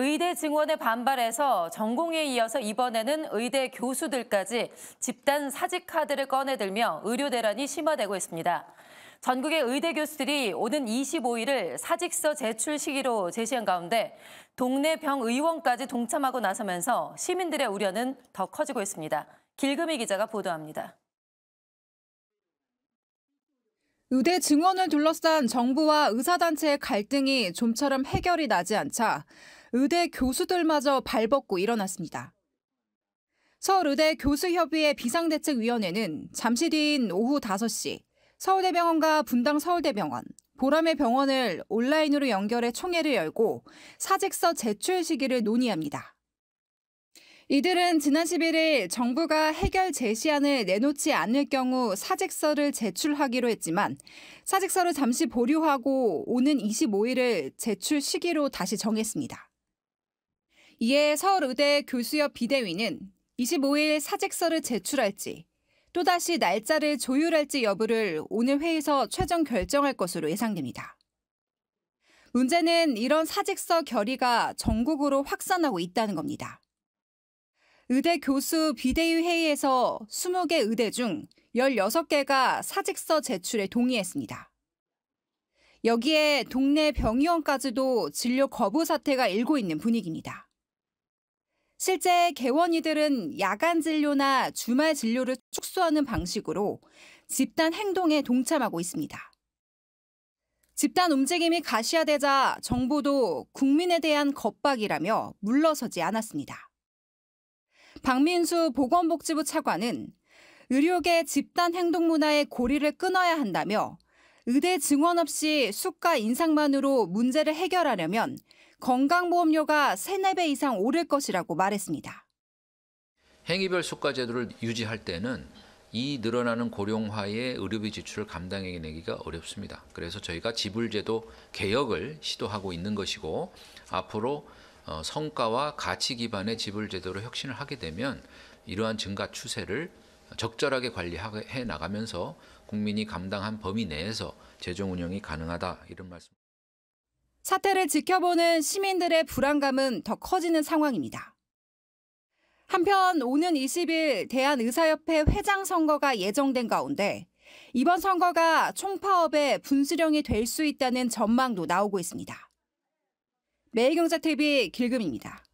의대 증원에 반발해서 전공에 이어서 이번에는 의대 교수들까지 집단 사직 카드를 꺼내들며 의료 대란이 심화되고 있습니다. 전국의 의대 교수들이 오는 25일을 사직서 제출 시기로 제시한 가운데 동네 병 의원까지 동참하고 나서면서 시민들의 우려는 더 커지고 있습니다. 길금희 기자가 보도합니다. 의대 증원을 둘러싼 정부와 의사단체의 갈등이 좀처럼 해결이 나지 않자 의대 교수들마저 발벗고 일어났습니다. 서울의대 교수협의회 비상대책위원회는 잠시 뒤인 오후 5시 서울대병원과 분당 서울대병원, 보람의 병원을 온라인으로 연결해 총회를 열고 사직서 제출 시기를 논의합니다. 이들은 지난 11일 정부가 해결 제시안을 내놓지 않을 경우 사직서를 제출하기로 했지만 사직서를 잠시 보류하고 오는 25일을 제출 시기로 다시 정했습니다. 이에 서울의대 교수협 비대위는 25일 사직서를 제출할지 또다시 날짜를 조율할지 여부를 오늘 회의에서 최종 결정할 것으로 예상됩니다. 문제는 이런 사직서 결의가 전국으로 확산하고 있다는 겁니다. 의대 교수 비대위 회의에서 20개 의대 중 16개가 사직서 제출에 동의했습니다. 여기에 동네 병의원까지도 진료 거부 사태가 일고 있는 분위기입니다. 실제 개원이들은 야간 진료나 주말 진료를 축소하는 방식으로 집단 행동에 동참하고 있습니다. 집단 움직임이 가시화되자 정부도 국민에 대한 겁박이라며 물러서지 않았습니다. 박민수 보건복지부 차관은 의료계 집단 행동 문화의 고리를 끊어야 한다며 의대 증원 없이 수가 인상만으로 문제를 해결하려면 건강보험료가 3, 4배 이상 오를 것이라고 말했습니다. 행위별 수가 제도를 유지할 때는 이 늘어나는 고령화의 의료비 지출을 감당해내기가 어렵습니다. 그래서 저희가 지불제도 개혁을 시도하고 있는 것이고 앞으로 어, 성과와 가치 기반의 지불제도로 혁신을 하게 되면 이러한 증가 추세를 적절하게 관리해 나가면서 국민이 감당한 범위 내에서 재정 운영이 가능하다 이런 말씀. 사태를 지켜보는 시민들의 불안감은 더 커지는 상황입니다. 한편 오는 20일 대한의사협회 회장 선거가 예정된 가운데 이번 선거가 총파업의 분수령이 될 수 있다는 전망도 나오고 있습니다. 매일경제TV 길금입니다.